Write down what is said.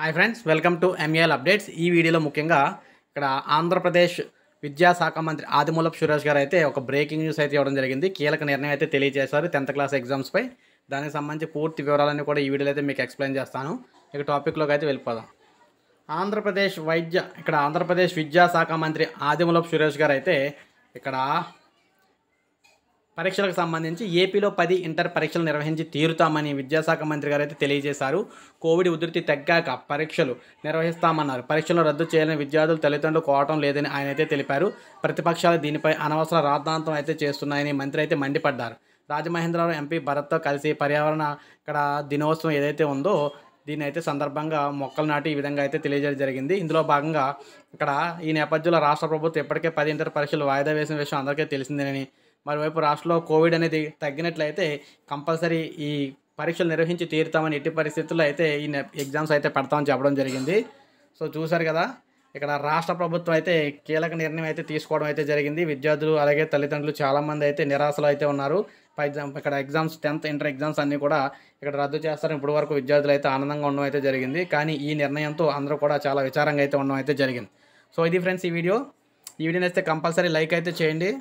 hi friends welcome to MAL updates ఈ వీడియోలో ముఖ్యంగా ఇక్కడ ఆంధ్రప్రదేశ్ విద్యాశాఖ మంత్రి ఆదిమూలపు సురేష్ గారు అయితే ఒక బ్రేకింగ్ న్యూస్ అయితే ఇవ్వడం జరిగింది కీలక నిర్ణయం అయితే తెలియజేశారు టెన్త్ క్లాస్ ఎగ్జామ్స్పై దానికి సంబంధించి పూర్తి వివరాలన్నీ కూడా ఈ వీడియోలో అయితే మీకు ఎక్స్ప్లెయిన్ చేస్తాను ఇక టాపిక్లోకి అయితే వెళ్ళిపోదాం ఆంధ్రప్రదేశ్ వైద్య ఇక్కడ ఆంధ్రప్రదేశ్ విద్యాశాఖ మంత్రి ఆదిమూలపు సురేష్ గారు అయితే ఇక్కడ పరీక్షలకు సంబంధించి ఏపీలో పది ఇంటర్ పరీక్షలు నిర్వహించి తీరుతామని విద్యాశాఖ మంత్రి గారు అయితే తెలియజేశారు కోవిడ్ ఉధృతి తగ్గాక పరీక్షలు నిర్వహిస్తామన్నారు పరీక్షలు రద్దు చేయాలని విద్యార్థులు తల్లిదండ్రులు కోవటం లేదని ఆయన అయితే తెలిపారు ప్రతిపక్షాలు దీనిపై అనవసర రాద్ధాంతం అయితే చేస్తున్నాయని మంత్రి అయితే మండిపడ్డారు రాజమహేంద్రరావు ఎంపీ భరత్తో కలిసి పర్యావరణ ఇక్కడ దినోత్సవం ఏదైతే ఉందో దీన్ని అయితే సందర్భంగా మొక్కలు నాటి ఈ విధంగా అయితే తెలియజేయడం జరిగింది ఇందులో భాగంగా ఇక్కడ ఈ నేపథ్యంలో రాష్ట్ర ప్రభుత్వం ఇప్పటికే పది ఇంటర్ పరీక్షలు వాయిదా వేసిన విషయం అందరికీ తెలిసిందేనని మరోవైపు రాష్ట్రంలో కోవిడ్ అనేది తగ్గినట్లయితే కంపల్సరీ ఈ పరీక్షలు నిర్వహించి తీరుతామని ఎట్టి పరిస్థితుల్లో అయితే ఈ ఎగ్జామ్స్ అయితే పెడతామని చెప్పడం జరిగింది సో చూశారు కదా ఇక్కడ రాష్ట్ర ప్రభుత్వం అయితే కీలక నిర్ణయం అయితే తీసుకోవడం అయితే జరిగింది విద్యార్థులు అలాగే తల్లిదండ్రులు చాలామంది అయితే నిరాశలు అయితే ఉన్నారు ఎగ్జామ్ ఇక్కడ ఎగ్జామ్స్ టెన్త్ ఇంటర్ ఎగ్జామ్స్ అన్నీ కూడా ఇక్కడ రద్దు చేస్తారు ఇప్పుడు వరకు విద్యార్థులు అయితే ఆనందంగా ఉండడం అయితే జరిగింది కానీ ఈ నిర్ణయంతో అందరూ కూడా చాలా విచారంగా అయితే ఉండడం అయితే జరిగింది సో ఇది ఫ్రెండ్స్ ఈ వీడియో ఈ వీడియో అయితే కంపల్సరీ లైక్ అయితే చేయండి